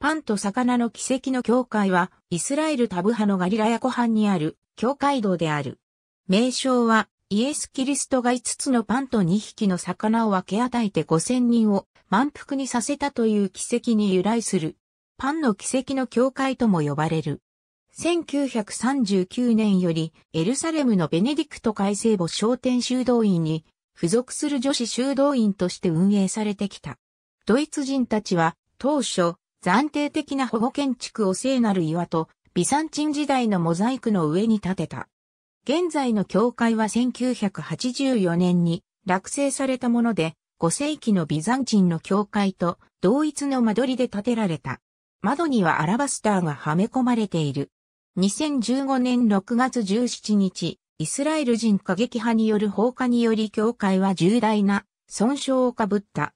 パンと魚の奇跡の教会は、イスラエルタブハのガリラヤ湖畔にある、教会堂である。名称は、イエス・キリストが5つのパンと2匹の魚を分け与えて5000人を満腹にさせたという奇跡に由来する。パンの奇跡の教会とも呼ばれる。1939年よりエルサレムのベネディクト改正母商店修道院に付属する女子修道院として運営されてきた。ドイツ人たちは当初暫定的な保護建築を聖なる岩と、ビサンチン時代のモザイクの上に建てた。現在の教会は1984年に落成されたもので、5世紀のビザンチンの教会と同一の間取りで建てられた。窓にはアラバスターがはめ込まれている。2015年6月17日、イスラエル人過激派による放火により教会は重大な損傷をかぶった。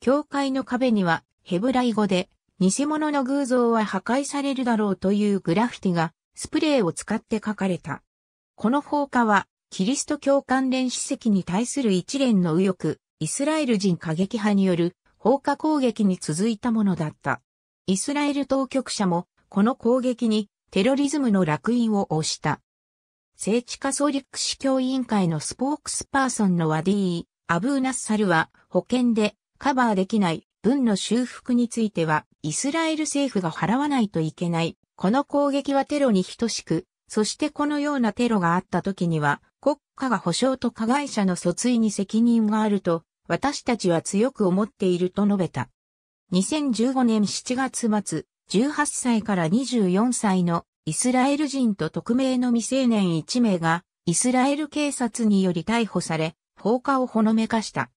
教会の壁にはヘブライ語で偽物の偶像は破壊されるだろうというグラフィティがスプレーを使って書かれた。この放火は、キリスト教関連史跡に対する一連の右翼、イスラエル人過激派による放火攻撃に続いたものだった。イスラエル当局者も、この攻撃にテロリズムの落印を押した。聖地カソリック司教委員会のスポークスパーソンのワディー・アブーナッサルは保険でカバーできない文の修復については、イスラエル政府が払わないといけない。この攻撃はテロに等しく、そしてこのようなテロがあった時には、国家が保障と加害者の訴追に責任があると、私たちは強く思っていると述べた。2015年7月末、18歳から24歳のイスラエル人と匿名の未成年1名が、イスラエル警察により逮捕され、放火をほのめかした。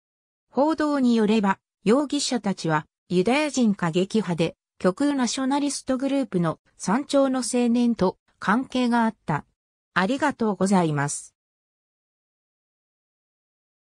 報道によれば、容疑者たちはユダヤ人過激派で極右ナショナリストグループの山頂の青年と関係があった。ありがとうございます。